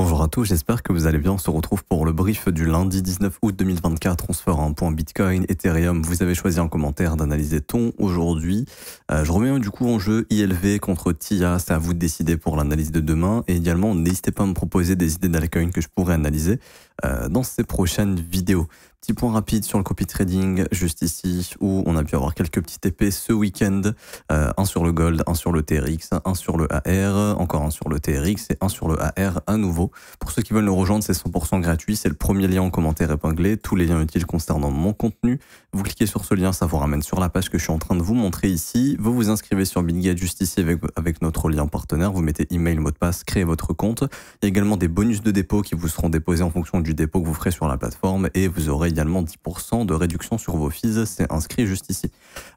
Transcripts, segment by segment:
Bonjour à tous, j'espère que vous allez bien. On se retrouve pour le brief du lundi 19 août 2024. On se fera un point Bitcoin, Ethereum. Vous avez choisi en commentaire d'analyser ton aujourd'hui. Euh, je remets du coup en jeu ILV contre TIA. C'est à vous de décider pour l'analyse de demain. Et également, n'hésitez pas à me proposer des idées d'alcoin que je pourrais analyser euh, dans ces prochaines vidéos. Petit point rapide sur le copy trading, juste ici, où on a pu avoir quelques petits TP ce week-end. Euh, un sur le gold, un sur le TRX, un sur le AR, encore un sur le TRX et un sur le AR à nouveau. Pour ceux qui veulent nous rejoindre, c'est 100% gratuit. C'est le premier lien en commentaire épinglé. Tous les liens utiles concernant mon contenu. Vous cliquez sur ce lien, ça vous ramène sur la page que je suis en train de vous montrer ici. Vous vous inscrivez sur BitGate juste ici avec, avec notre lien partenaire. Vous mettez email, mot de passe, créez votre compte. Il y a également des bonus de dépôt qui vous seront déposés en fonction du dépôt que vous ferez sur la plateforme et vous aurez 10% de réduction sur vos fees. C'est inscrit juste ici.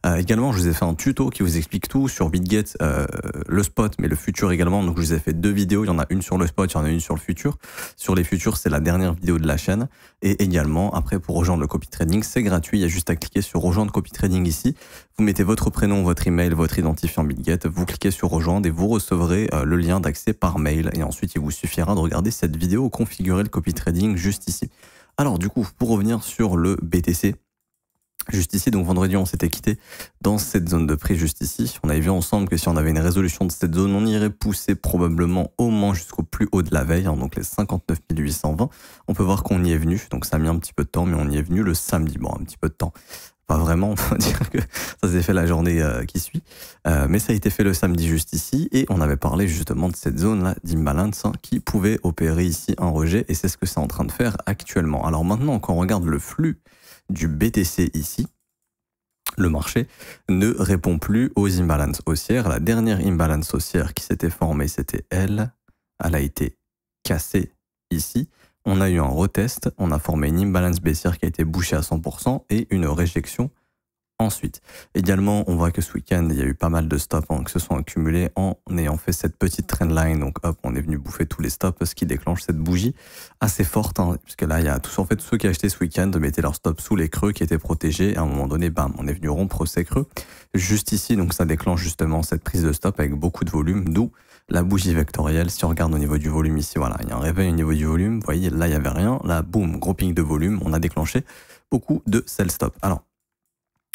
Euh, également, je vous ai fait un tuto qui vous explique tout sur BitGet, euh, le spot, mais le futur également. Donc, je vous ai fait deux vidéos. Il y en a une sur le spot, il y en a une sur le futur. Sur les futurs, c'est la dernière vidéo de la chaîne. Et également, après, pour rejoindre le copy trading, c'est gratuit. Il y a juste à cliquer sur rejoindre copy trading ici. Vous mettez votre prénom, votre email, votre identifiant BitGet. Vous cliquez sur rejoindre et vous recevrez euh, le lien d'accès par mail. Et ensuite, il vous suffira de regarder cette vidéo configurer le copy trading juste ici. Alors du coup, pour revenir sur le BTC, juste ici, donc vendredi on s'était quitté dans cette zone de prix juste ici. On avait vu ensemble que si on avait une résolution de cette zone, on irait pousser probablement au moins jusqu'au plus haut de la veille, hein, donc les 59 820. On peut voir qu'on y est venu, donc ça a mis un petit peu de temps, mais on y est venu le samedi, bon un petit peu de temps pas vraiment, on va dire que ça s'est fait la journée euh, qui suit. Euh, mais ça a été fait le samedi juste ici. Et on avait parlé justement de cette zone-là d'imbalance hein, qui pouvait opérer ici un rejet. Et c'est ce que c'est en train de faire actuellement. Alors maintenant, quand on regarde le flux du BTC ici, le marché ne répond plus aux imbalances haussières. La dernière imbalance haussière qui s'était formée, c'était elle. Elle a été cassée ici. On a eu un retest, on a formé une imbalance baissière qui a été bouchée à 100% et une réjection ensuite. Également, on voit que ce week-end, il y a eu pas mal de stops hein, qui se sont accumulés en ayant fait cette petite trendline. Donc hop, on est venu bouffer tous les stops, ce qui déclenche cette bougie assez forte. Hein, puisque là, il y a tous, en fait, ceux qui achetaient ce week-end mettaient leurs stops sous les creux qui étaient protégés. Et à un moment donné, bam, on est venu rompre ces creux. Juste ici, donc ça déclenche justement cette prise de stop avec beaucoup de volume, d'où la bougie vectorielle, si on regarde au niveau du volume ici, voilà, il y a un réveil au niveau du volume, vous voyez, là, il n'y avait rien, là, boum, gros ping de volume, on a déclenché beaucoup de sell stop. Alors,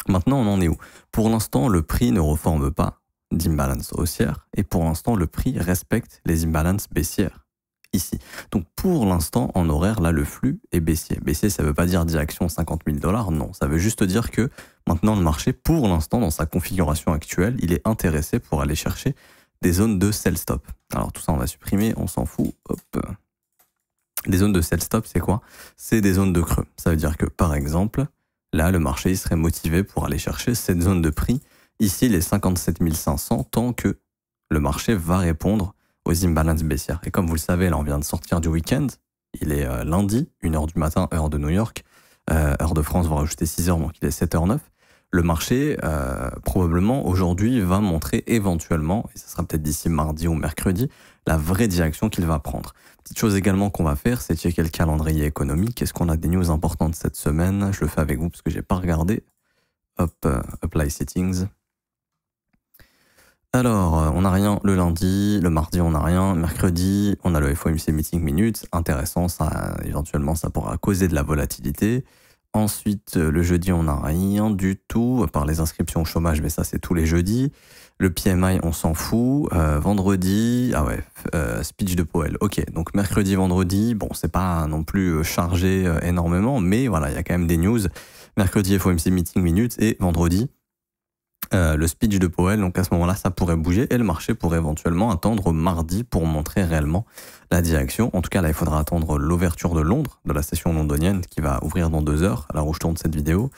maintenant, on en est où Pour l'instant, le prix ne reforme pas d'imbalance haussière, et pour l'instant, le prix respecte les imbalances baissières ici. Donc pour l'instant, en horaire, là, le flux est baissier. Baissier, ça ne veut pas dire direction 50 000 dollars, non. Ça veut juste dire que maintenant, le marché, pour l'instant, dans sa configuration actuelle, il est intéressé pour aller chercher des zones de sell stop. Alors tout ça, on va supprimer, on s'en fout. Hop. Des zones de sell stop, c'est quoi C'est des zones de creux. Ça veut dire que, par exemple, là, le marché serait motivé pour aller chercher cette zone de prix, ici les 57 500, tant que le marché va répondre aux imbalances baissières. Et comme vous le savez, là, on vient de sortir du week-end. Il est euh, lundi, 1h du matin, heure de New York. Euh, heure de France va rajouter 6h, donc il est 7h09 le marché euh, probablement aujourd'hui va montrer éventuellement, et ce sera peut-être d'ici mardi ou mercredi, la vraie direction qu'il va prendre. Petite chose également qu'on va faire, c'est checker le calendrier économique. Est-ce qu'on a des news importantes cette semaine Je le fais avec vous parce que je n'ai pas regardé. Hop, euh, apply settings. Alors, euh, on n'a rien le lundi, le mardi on n'a rien, mercredi on a le FOMC meeting minutes, intéressant, ça éventuellement ça pourra causer de la volatilité. Ensuite, euh, le jeudi, on n'a rien du tout, à part les inscriptions au chômage, mais ça, c'est tous les jeudis. Le PMI, on s'en fout. Euh, vendredi, ah ouais, euh, speech de Powell. Ok, donc mercredi, vendredi, bon, c'est pas non plus chargé énormément, mais voilà, il y a quand même des news. Mercredi, FOMC Meeting Minutes et vendredi, euh, le speech de Powell. Donc à ce moment-là, ça pourrait bouger et le marché pourrait éventuellement attendre mardi pour montrer réellement la direction. En tout cas, là, il faudra attendre l'ouverture de Londres, de la session londonienne qui va ouvrir dans deux heures, à où je tourne cette vidéo.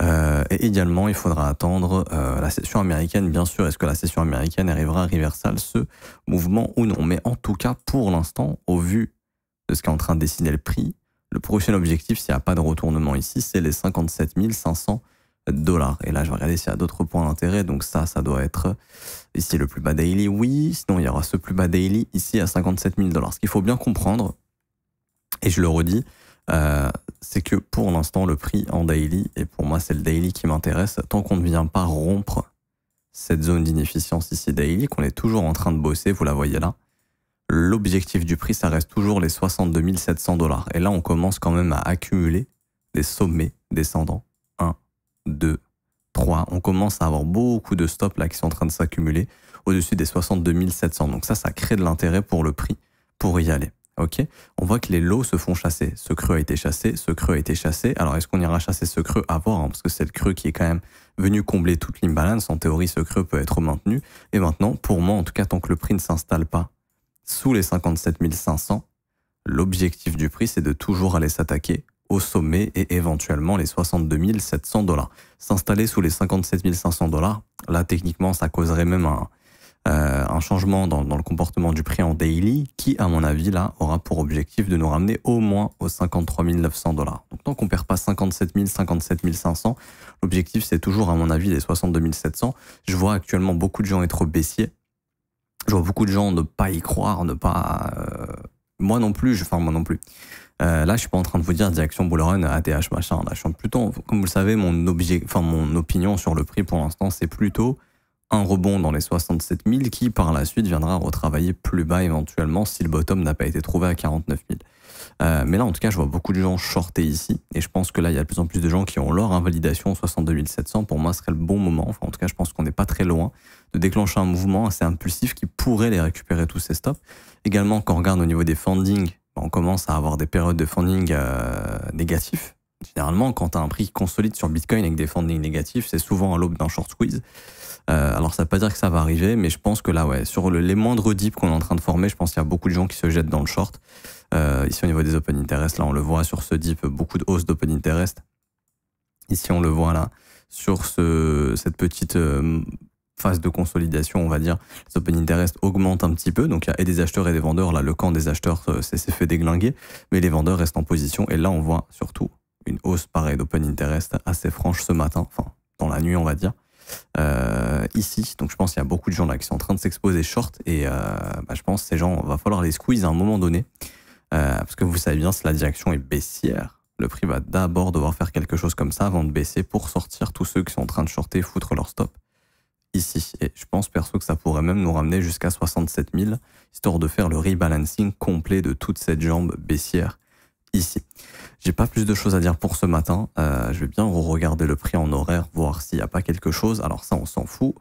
Euh, et également, il faudra attendre euh, la session américaine, bien sûr. Est-ce que la session américaine arrivera à Riversal, ce mouvement ou non Mais en tout cas, pour l'instant, au vu de ce qui est en train de dessiner le prix, le prochain objectif, s'il n'y a pas de retournement ici, c'est les 57 500 dollars. Et là, je vais regarder s'il y a d'autres points d'intérêt. Donc ça, ça doit être ici le plus bas daily. Oui, sinon il y aura ce plus bas daily ici à 57 000 dollars. Ce qu'il faut bien comprendre, et je le redis, euh, c'est que pour l'instant, le prix en daily, et pour moi, c'est le daily qui m'intéresse, tant qu'on ne vient pas rompre cette zone d'inefficience ici daily, qu'on est toujours en train de bosser, vous la voyez là, l'objectif du prix, ça reste toujours les 62 700 dollars. Et là, on commence quand même à accumuler des sommets descendants 2, 3. On commence à avoir beaucoup de stops là qui sont en train de s'accumuler au-dessus des 62 700. Donc ça, ça crée de l'intérêt pour le prix, pour y aller. Ok On voit que les lots se font chasser. Ce creux a été chassé, ce creux a été chassé. Alors est-ce qu'on ira chasser ce creux avant Parce que c'est le creux qui est quand même venu combler toute l'imbalance. En théorie, ce creux peut être maintenu. Et maintenant, pour moi, en tout cas, tant que le prix ne s'installe pas sous les 57 500, l'objectif du prix, c'est de toujours aller s'attaquer au sommet et éventuellement les 62 700 dollars. S'installer sous les 57 500 dollars, là techniquement ça causerait même un, euh, changement dans, le comportement du prix en daily qui à mon avis là aura pour objectif de nous ramener au moins aux 53 900 dollars. Donc tant qu'on perd pas 57 000, 57 500, l'objectif c'est toujours à mon avis les 62 700. Je vois actuellement beaucoup de gens être baissiers. Je vois beaucoup de gens ne pas y croire, ne pas... Euh, moi non plus, je... enfin moi non plus. Euh, là, je suis pas en train de vous dire direction Bullrun, ATH, machin. je plutôt, comme vous le savez, mon, objet, mon opinion sur le prix pour l'instant, c'est plutôt un rebond dans les 67 000 qui, par la suite, viendra retravailler plus bas éventuellement si le bottom n'a pas été trouvé à 49 000. Euh, mais là, en tout cas, je vois beaucoup de gens shorter ici. Et je pense que là, il y a de plus en plus de gens qui ont leur invalidation 62 700. Pour moi, ce serait le bon moment. Enfin, en tout cas, je pense qu'on n'est pas très loin de déclencher un mouvement assez impulsif qui pourrait les récupérer tous ces stops. Également, quand on regarde au niveau des fundings, on commence à avoir des périodes de funding euh, négatifs. Généralement, quand tu as un prix qui consolide sur Bitcoin avec des funding négatifs, c'est souvent à l'aube d'un short squeeze. Euh, alors, ça ne veut pas dire que ça va arriver, mais je pense que là, ouais, sur le, les moindres dips qu'on est en train de former, je pense qu'il y a beaucoup de gens qui se jettent dans le short. Euh, ici, au niveau des open interest, là, on le voit sur ce dip, beaucoup de hausses d'open interest. Ici, on le voit là, sur cette petite phase de consolidation, on va dire, les open interest augmente un petit peu. Donc il y a et des acheteurs et des vendeurs. Là, le camp des acheteurs s'est fait déglinguer, mais les vendeurs restent en position. Et là, on voit surtout une hausse pareille d'open interest assez franche ce matin, enfin dans la nuit, on va dire. Euh, ici, donc je pense qu'il y a beaucoup de gens là qui sont en train de s'exposer short et euh, bah, je pense que ces gens va falloir les squeeze à un moment donné euh, parce que vous savez bien si la direction est baissière, le prix va d'abord devoir faire quelque chose comme ça avant de baisser pour sortir tous ceux qui sont en train de shorter, foutre leur stop ici. Et je pense perso que ça pourrait même nous ramener jusqu'à 67 000, histoire de faire le rebalancing complet de toute cette jambe baissière ici. J'ai pas plus de choses à dire pour ce matin. Euh, je vais bien regarder le prix en horaire, voir s'il n'y a pas quelque chose. Alors ça, on s'en fout.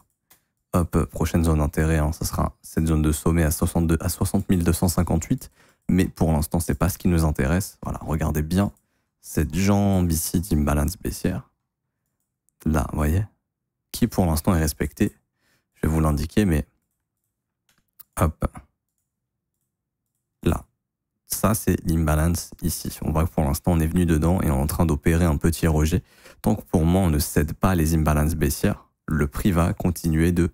Hop, prochaine zone d'intérêt, hein, ça sera cette zone de sommet à, 62, à 60 258. Mais pour l'instant, c'est pas ce qui nous intéresse. Voilà, regardez bien cette jambe ici d'imbalance baissière. Là, vous voyez qui pour l'instant est respecté. Je vais vous l'indiquer, mais hop, là. Ça, c'est l'imbalance ici. On voit que pour l'instant, on est venu dedans et on est en train d'opérer un petit rejet. Tant que pour moi, on ne cède pas les imbalances baissières, le prix va continuer de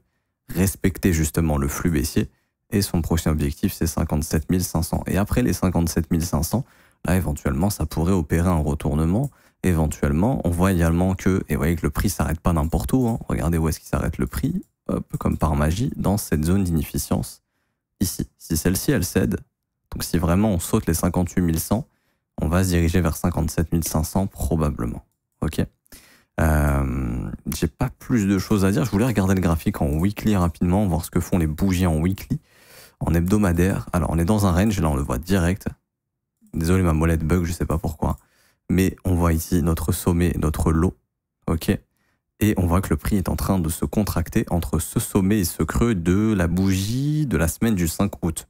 respecter justement le flux baissier. Et son prochain objectif, c'est 57 500. Et après les 57 500, Là, ah, éventuellement ça pourrait opérer un retournement. Éventuellement, on voit également que, et vous voyez que le prix s'arrête pas n'importe où, hein. regardez où est-ce qu'il s'arrête le prix, peu comme par magie, dans cette zone d'inefficience, ici. Si celle-ci, elle cède, donc si vraiment on saute les 58 100, on va se diriger vers 57 500 probablement. Ok euh, J'ai pas plus de choses à dire. Je voulais regarder le graphique en weekly rapidement, voir ce que font les bougies en weekly, en hebdomadaire. Alors on est dans un range, là on le voit direct. Désolé, ma molette bug, je sais pas pourquoi. Mais on voit ici notre sommet, notre lot. OK Et on voit que le prix est en train de se contracter entre ce sommet et ce creux de la bougie de la semaine du 5 août.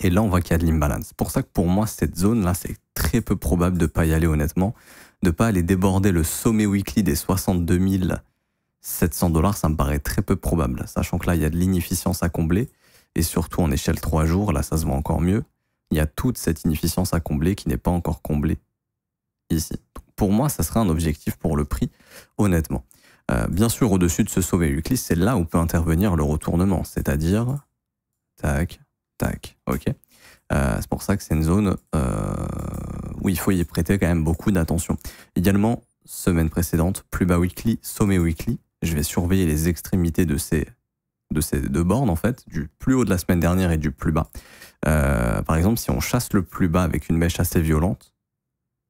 Et là, on voit qu'il y a de l'imbalance. C'est pour ça que pour moi, cette zone-là, c'est très peu probable de ne pas y aller honnêtement. De ne pas aller déborder le sommet weekly des 62 700 dollars, ça me paraît très peu probable. Sachant que là, il y a de l'inefficience à combler. Et surtout en échelle 3 jours, là, ça se voit encore mieux il y a toute cette inefficience à combler qui n'est pas encore comblée ici. pour moi, ça serait un objectif pour le prix, honnêtement. Euh, bien sûr, au-dessus de ce sauver weekly, c'est là où peut intervenir le retournement, c'est-à-dire, tac, tac, ok. Euh, c'est pour ça que c'est une zone euh, où il faut y prêter quand même beaucoup d'attention. Également, semaine précédente, plus bas weekly, sommet weekly, je vais surveiller les extrémités de ces de ces deux bornes, en fait, du plus haut de la semaine dernière et du plus bas. Euh, par exemple, si on chasse le plus bas avec une mèche assez violente,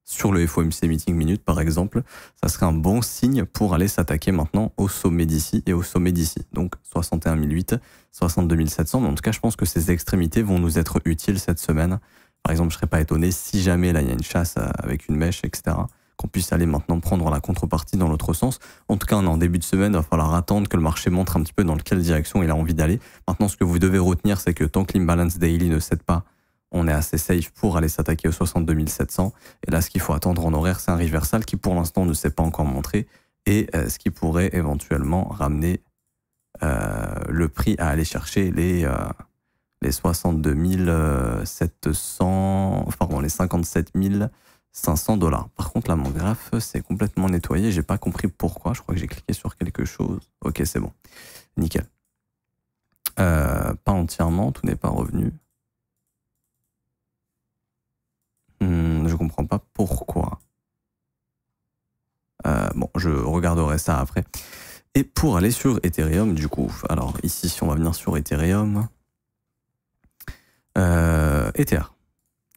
sur le FOMC Meeting Minute par exemple, ça serait un bon signe pour aller s'attaquer maintenant au sommet d'ici et au sommet d'ici. Donc 61 800, 62 700, mais en tout cas je pense que ces extrémités vont nous être utiles cette semaine. Par exemple, je ne serais pas étonné si jamais là il y a une chasse euh, avec une mèche, etc qu'on puisse aller maintenant prendre la contrepartie dans l'autre sens. En tout cas, on est en début de semaine, il va falloir attendre que le marché montre un petit peu dans quelle direction il a envie d'aller. Maintenant, ce que vous devez retenir, c'est que tant que l'imbalance daily ne cède pas, on est assez safe pour aller s'attaquer aux 62 700. Et là, ce qu'il faut attendre en horaire, c'est un reversal qui pour l'instant ne s'est pas encore montré et euh, ce qui pourrait éventuellement ramener euh, le prix à aller chercher les, euh, les 62 700, pardon, les 57 000. 500 dollars. Par contre, là, mon graphe c'est complètement nettoyé. J'ai pas compris pourquoi. Je crois que j'ai cliqué sur quelque chose. Ok, c'est bon. Nickel. Euh, pas entièrement, tout n'est pas revenu. Hmm, je comprends pas pourquoi. Euh, bon, je regarderai ça après. Et pour aller sur Ethereum, du coup, alors ici, si on va venir sur Ethereum, euh, Ether.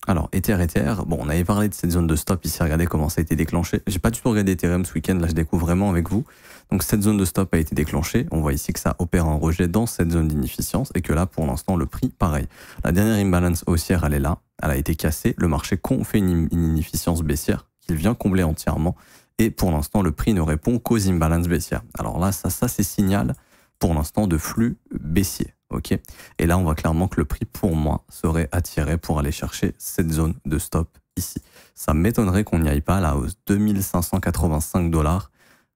Alors, Ether, Ether, bon, on avait parlé de cette zone de stop ici, regardez comment ça a été déclenché. J'ai pas du tout regardé Ethereum ce week-end, là je découvre vraiment avec vous. Donc cette zone de stop a été déclenchée, on voit ici que ça opère un rejet dans cette zone d'inefficience et que là pour l'instant le prix pareil. La dernière imbalance haussière elle est là, elle a été cassée, le marché fait une inefficience baissière qu'il vient combler entièrement et pour l'instant le prix ne répond qu'aux imbalances baissières. Alors là ça, ça c'est signal pour l'instant de flux baissier. Ok Et là, on voit clairement que le prix pour moi serait attiré pour aller chercher cette zone de stop ici. Ça m'étonnerait qu'on n'y aille pas à la hausse 2585 dollars,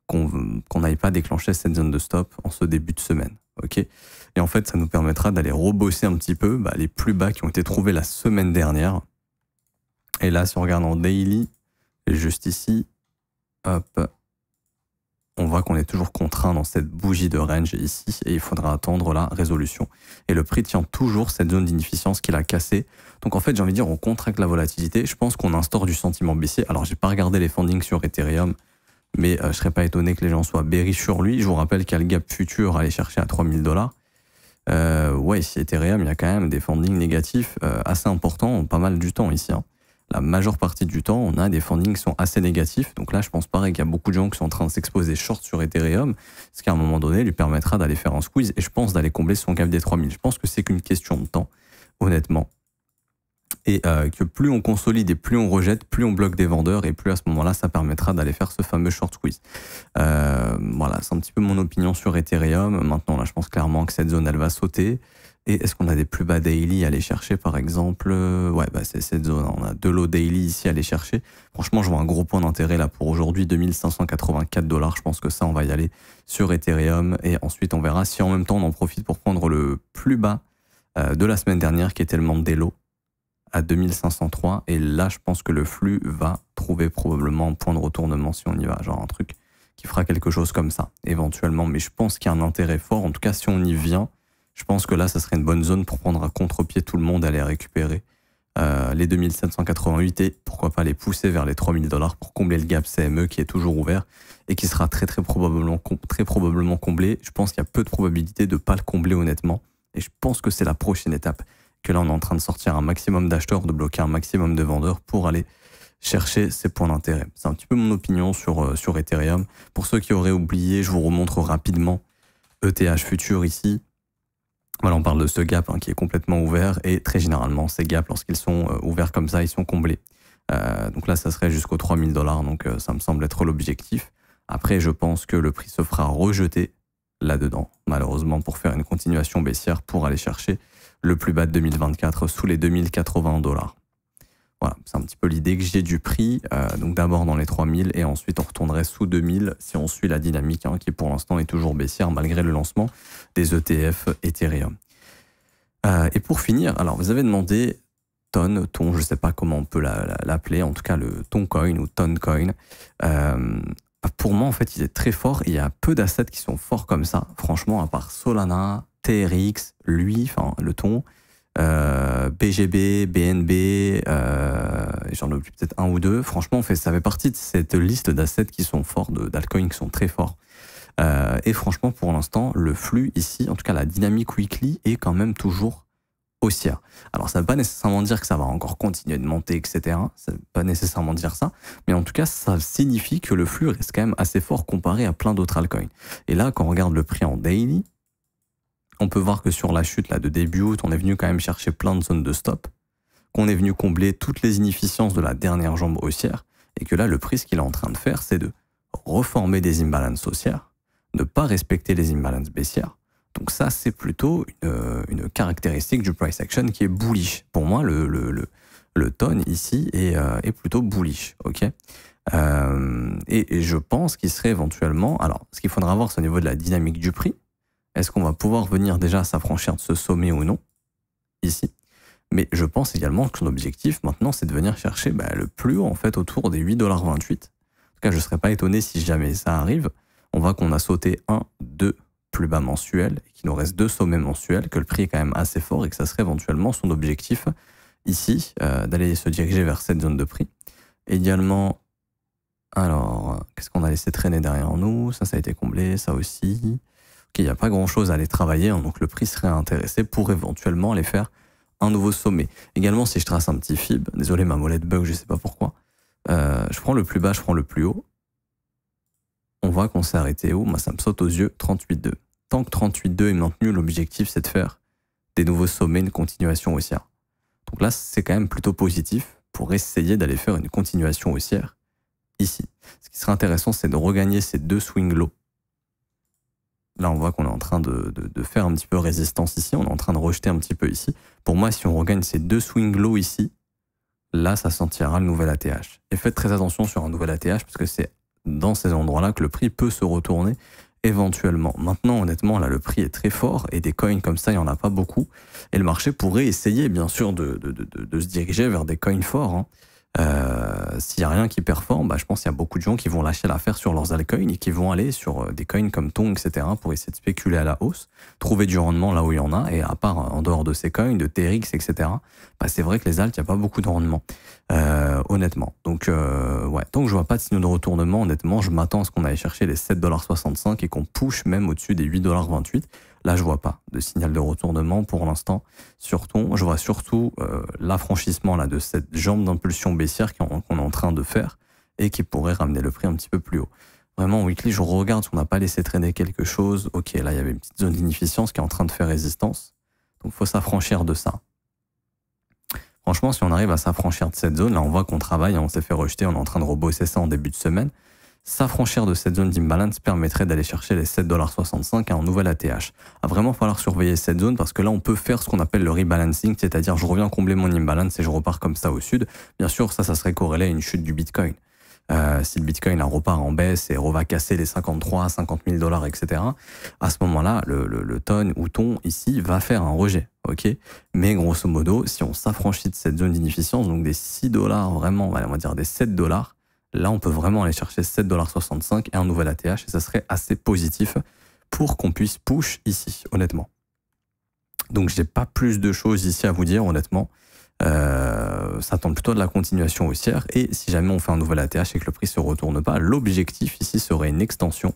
qu'on n'aille pas déclencher cette zone de stop en ce début de semaine. Ok Et en fait, ça nous permettra d'aller rebosser un petit peu bah, les plus bas qui ont été trouvés la semaine dernière. Et là, si on regarde en daily, juste ici, hop, on voit qu'on est toujours contraint dans cette bougie de range ici et il faudra attendre la résolution. Et le prix tient toujours cette zone d'inefficience qu'il a cassée. Donc en fait, j'ai envie de dire, on contracte la volatilité. Je pense qu'on instaure du sentiment baissier. Alors, j'ai pas regardé les fundings sur Ethereum, mais je euh, je serais pas étonné que les gens soient bearish sur lui. Je vous rappelle qu'il y a le gap futur à aller chercher à 3000 dollars. Euh, ouais, ici Ethereum, il y a quand même des fundings négatifs euh, assez importants, pas mal du temps ici. Hein la majeure partie du temps, on a des fundings qui sont assez négatifs. Donc là, je pense pareil qu'il y a beaucoup de gens qui sont en train de s'exposer short sur Ethereum, ce qui à un moment donné lui permettra d'aller faire un squeeze et je pense d'aller combler son gap des 3000. Je pense que c'est qu'une question de temps, honnêtement. Et euh, que plus on consolide et plus on rejette, plus on bloque des vendeurs et plus à ce moment-là, ça permettra d'aller faire ce fameux short squeeze. Euh, voilà, c'est un petit peu mon opinion sur Ethereum. Maintenant, là, je pense clairement que cette zone, elle va sauter. Et est-ce qu'on a des plus bas daily à aller chercher, par exemple euh, Ouais, bah c'est cette zone. On a de l'eau daily ici à aller chercher. Franchement, je vois un gros point d'intérêt là pour aujourd'hui, 2584 dollars. Je pense que ça, on va y aller sur Ethereum. Et ensuite, on verra si en même temps, on en profite pour prendre le plus bas euh, de la semaine dernière, qui était le lots, à 2503. Et là, je pense que le flux va trouver probablement un point de retournement si on y va. Genre un truc qui fera quelque chose comme ça, éventuellement. Mais je pense qu'il y a un intérêt fort. En tout cas, si on y vient je pense que là, ça serait une bonne zone pour prendre à contre-pied tout le monde, aller récupérer euh, les 2788 et pourquoi pas les pousser vers les 3000 dollars pour combler le gap CME qui est toujours ouvert et qui sera très très probablement, très probablement comblé. Je pense qu'il y a peu de probabilité de ne pas le combler honnêtement. Et je pense que c'est la prochaine étape, que là on est en train de sortir un maximum d'acheteurs, de bloquer un maximum de vendeurs pour aller chercher ces points d'intérêt. C'est un petit peu mon opinion sur, euh, sur Ethereum. Pour ceux qui auraient oublié, je vous remontre rapidement ETH Future ici. Voilà, on parle de ce gap hein, qui est complètement ouvert et très généralement, ces gaps, lorsqu'ils sont euh, ouverts comme ça, ils sont comblés. Euh, donc là, ça serait jusqu'aux 3000 dollars, donc euh, ça me semble être l'objectif. Après, je pense que le prix se fera rejeter là-dedans, malheureusement, pour faire une continuation baissière pour aller chercher le plus bas de 2024 sous les 2080 dollars. Voilà, c'est un petit peu l'idée que j'ai du prix. Euh, donc d'abord dans les 3000 et ensuite on retournerait sous 2000 si on suit la dynamique hein, qui pour l'instant est toujours baissière malgré le lancement des ETF Ethereum. Euh, et pour finir, alors vous avez demandé Ton, Ton, je ne sais pas comment on peut l'appeler, en tout cas le Ton Coin ou Toncoin. Coin. Euh, bah, pour moi, en fait, il est très fort. Il y a peu d'assets qui sont forts comme ça, franchement, à part Solana, TRX, lui, enfin le Ton. Euh, BGB, BNB, euh, j'en oublie peut-être un ou deux. Franchement, fait, ça fait partie de cette liste d'assets qui sont forts, d'alcoins qui sont très forts. Euh, et franchement, pour l'instant, le flux ici, en tout cas la dynamique weekly, est quand même toujours haussière. Alors, ça ne veut pas nécessairement dire que ça va encore continuer de monter, etc. Ça ne veut pas nécessairement dire ça. Mais en tout cas, ça signifie que le flux reste quand même assez fort comparé à plein d'autres altcoins. Et là, quand on regarde le prix en daily, on peut voir que sur la chute là, de début août, on est venu quand même chercher plein de zones de stop, qu'on est venu combler toutes les inefficiences de la dernière jambe haussière, et que là, le prix, ce qu'il est en train de faire, c'est de reformer des imbalances haussières, ne pas respecter les imbalances baissières. Donc ça, c'est plutôt euh, une, caractéristique du price action qui est bullish. Pour moi, le, le, ici euh, est, plutôt bullish. ok euh, et, et, je pense qu'il serait éventuellement... Alors, ce qu'il faudra voir, c'est au niveau de la dynamique du prix. Est-ce qu'on va pouvoir venir déjà s'affranchir de ce sommet ou non Ici. Mais je pense également que son objectif, maintenant, c'est de venir chercher bah, le plus haut en fait autour des 8,28$. En tout cas, je ne serais pas étonné si jamais ça arrive. On voit qu'on a sauté 1, 2 plus bas mensuels, qu'il nous reste deux sommets mensuels, que le prix est quand même assez fort et que ça serait éventuellement son objectif ici euh, d'aller se diriger vers cette zone de prix. Également, alors, qu'est-ce qu'on a laissé traîner derrière nous Ça, ça a été comblé, ça aussi il n'y a pas grand-chose à aller travailler, hein, donc le prix serait intéressé pour éventuellement aller faire un nouveau sommet. Également, si je trace un petit fib, désolé ma molette bug, je ne sais pas pourquoi, euh, je prends le plus bas, je prends le plus haut, on voit qu'on s'est arrêté haut bah, ça me saute aux yeux, 38,2. Tant que 38,2 est maintenu, l'objectif c'est de faire des nouveaux sommets, une continuation haussière. Donc là, c'est quand même plutôt positif pour essayer d'aller faire une continuation haussière ici. Ce qui serait intéressant, c'est de regagner ces deux swing lows Là, on voit qu'on est en train de, faire un petit peu résistance ici, on est en train de rejeter un petit peu ici. Pour moi, si on regagne ces deux swing low ici, là, ça sentira le nouvel ATH. Et faites très attention sur un nouvel ATH, parce que c'est dans ces endroits-là que le prix peut se retourner éventuellement. Maintenant, honnêtement, là, le prix est très fort et des coins comme ça, il n'y en a pas beaucoup. Et le marché pourrait essayer, bien sûr, de, se diriger vers des coins forts. Hein. Euh, s'il n'y a rien qui performe, bah, je pense qu'il y a beaucoup de gens qui vont lâcher l'affaire sur leurs altcoins et qui vont aller sur euh, des coins comme Tong, etc., pour essayer de spéculer à la hausse, trouver du rendement là où il y en a, et à part euh, en dehors de ces coins, de TRX, etc., bah, c'est vrai que les alt il n'y a pas beaucoup de rendement, honnêtement. Donc, euh, tant que je vois pas de signaux de retournement, honnêtement, je m'attends à ce qu'on aille chercher les 7,65$ et qu'on push même au-dessus des 8,28$ Là, je vois pas de signal de retournement pour l'instant. Surtout, je vois surtout euh, l'affranchissement là de cette jambe d'impulsion baissière qu'on est en train de faire et qui pourrait ramener le prix un petit peu plus haut. Vraiment, weekly, je regarde si on n'a pas laissé traîner quelque chose. Ok, là, il y avait une petite zone d'inefficience qui est en train de faire résistance. Donc, faut s'affranchir de ça. Franchement, si on arrive à s'affranchir de cette zone, là, on voit qu'on travaille, on s'est fait rejeter, on est en train de rebosser ça en début de semaine. S'affranchir de cette zone d'imbalance permettrait d'aller chercher les 7,65$ à un nouvel ATH. va vraiment falloir surveiller cette zone parce que là on peut faire ce qu'on appelle le rebalancing, c'est-à-dire je reviens combler mon imbalance et je repars comme ça au sud. Bien sûr, ça, ça serait corrélé à une chute du Bitcoin. Euh, si le Bitcoin repart en baisse et va casser les 53, 50 000 dollars, etc., à ce moment-là, le, le, tonne ou ton ici va faire un rejet. ok Mais grosso modo, si on s'affranchit de cette zone d'inefficience, donc des 6 dollars vraiment, on va dire des 7 dollars, Là, on peut vraiment aller chercher 7,65$ et un nouvel ATH et ça serait assez positif pour qu'on puisse push ici, honnêtement. Donc, j'ai pas plus de choses ici à vous dire, honnêtement. Euh, ça tente plutôt de la continuation haussière. Et si jamais on fait un nouvel ATH et que le prix se retourne pas, l'objectif ici serait une extension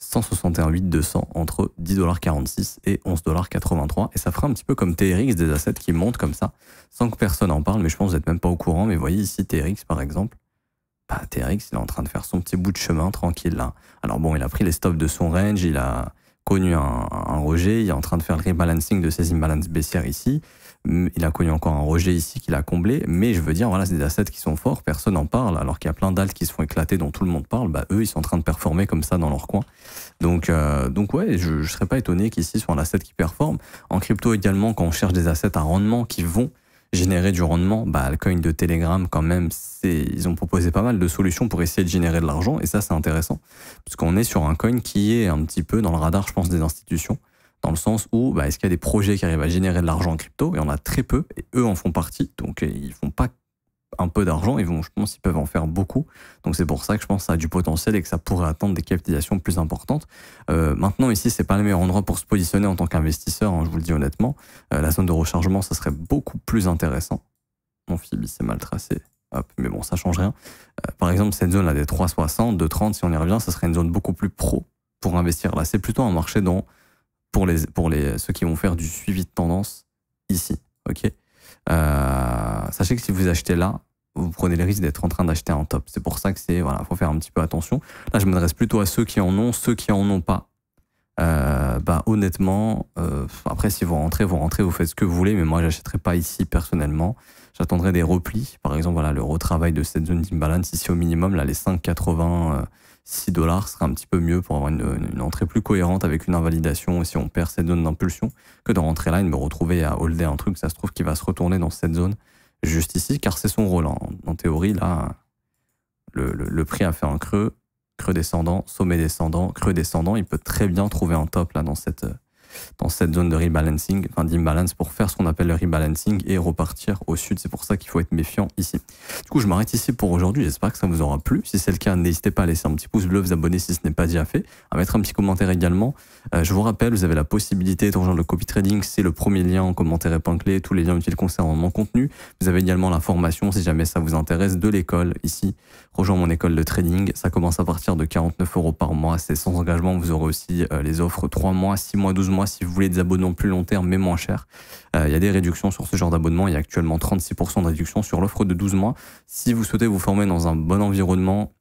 1618 entre 10,46$ et 11,83$. Et ça fera un petit peu comme TRX, des assets qui montent comme ça, sans que personne en parle. Mais je pense que vous n'êtes même pas au courant. Mais voyez ici TRX par exemple, bah, TRX, il est en train de faire son petit bout de chemin tranquille là. Alors bon, il a pris les stops de son range, il a connu un, rejet, il est en train de faire le rebalancing de ses imbalances baissières ici. Il a connu encore un rejet ici qu'il a comblé, mais je veux dire, voilà, c'est des assets qui sont forts, personne n'en parle, alors qu'il y a plein d'altes qui se font éclater dont tout le monde parle, bah eux, ils sont en train de performer comme ça dans leur coin. Donc, euh, donc ouais, je ne serais pas étonné qu'ici soit un asset qui performe. En crypto également, quand on cherche des assets à rendement qui vont, générer du rendement, bah, le coin de Telegram, quand même, ils ont proposé pas mal de solutions pour essayer de générer de l'argent. Et ça, c'est intéressant. Parce qu'on est sur un coin qui est un petit peu dans le radar, je pense, des institutions. Dans le sens où, bah, est-ce qu'il y a des projets qui arrivent à générer de l'argent en crypto Et on a très peu. Et eux en font partie. Donc, euh, ils font pas un peu d'argent, ils vont, je pense, qu'ils peuvent en faire beaucoup. Donc c'est pour ça que je pense que ça a du potentiel et que ça pourrait attendre des capitalisations plus importantes. Euh, maintenant, ici, c'est pas le meilleur endroit pour se positionner en tant qu'investisseur, hein, je vous le dis honnêtement. Euh, la zone de rechargement, ça serait beaucoup plus intéressant. Mon Fibi, c'est mal tracé. Hop, mais bon, ça change rien. Euh, par exemple, cette zone-là des 3,60, de si on y revient, ça serait une zone beaucoup plus pro pour investir. Là, c'est plutôt un marché dans, pour, les, pour les, ceux qui vont faire du suivi de tendance ici. ok euh, sachez que si vous achetez là, vous prenez le risque d'être en train d'acheter en top. C'est pour ça que c'est voilà, faut faire un petit peu attention. Là, je m'adresse plutôt à ceux qui en ont, ceux qui en ont pas. Euh, bah honnêtement, euh, après si vous rentrez, vous rentrez, vous faites ce que vous voulez, mais moi j'achèterai pas ici personnellement. J'attendrai des replis, par exemple voilà le retravail de cette zone d'imbalance ici au minimum là les 5,80, 6 dollars sera un petit peu mieux pour avoir une, entrée plus cohérente avec une invalidation et si on perd cette zone d'impulsion que de rentrer là et de me retrouver à holder un truc, ça se trouve qu'il va se retourner dans cette zone juste ici car c'est son rôle. Hein. En, théorie, là, le, le, prix a fait un creux, creux descendant, sommet descendant, creux descendant. Il peut très bien trouver un top là dans cette, dans cette zone de rebalancing, enfin d'imbalance, pour faire ce qu'on appelle le rebalancing et repartir au sud. C'est pour ça qu'il faut être méfiant ici. Du coup, je m'arrête ici pour aujourd'hui. J'espère que ça vous aura plu. Si c'est le cas, n'hésitez pas à laisser un petit pouce bleu, vous abonner si ce n'est pas déjà fait, à mettre un petit commentaire également. Euh, je vous rappelle, vous avez la possibilité de rejoindre le copy trading. C'est le premier lien en commentaire épinglé. Tous les liens utiles concernant mon contenu. Vous avez également la formation, si jamais ça vous intéresse, de l'école ici. Rejoins mon école de trading. Ça commence à partir de 49 euros par mois. C'est sans engagement. Vous aurez aussi euh, les offres 3 mois, 6 mois, 12 mois si vous voulez des abonnements plus long terme mais moins chers. Euh, il y a des réductions sur ce genre d'abonnement. Il y a actuellement 36% de réduction sur l'offre de 12 mois. Si vous souhaitez vous former dans un bon environnement,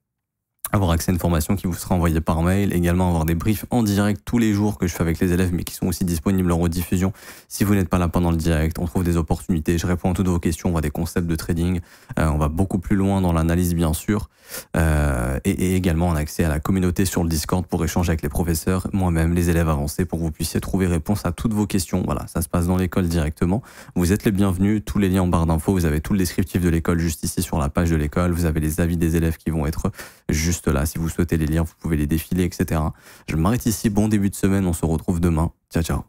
avoir accès à une formation qui vous sera envoyée par mail, également avoir des briefs en direct tous les jours que je fais avec les élèves, mais qui sont aussi disponibles en rediffusion. Si vous n'êtes pas là pendant le direct, on trouve des opportunités, je réponds à toutes vos questions, on voit des concepts de trading, euh, on va beaucoup plus loin dans l'analyse bien sûr, euh, et, et, également un accès à la communauté sur le Discord pour échanger avec les professeurs, moi-même, les élèves avancés, pour que vous puissiez trouver réponse à toutes vos questions. Voilà, ça se passe dans l'école directement. Vous êtes les bienvenus, tous les liens en barre d'infos, vous avez tout le descriptif de l'école juste ici sur la page de l'école, vous avez les avis des élèves qui vont être juste là. Si vous souhaitez les lire, vous pouvez les défiler, etc. Je m'arrête ici. Bon début de semaine. On se retrouve demain. Ciao, ciao.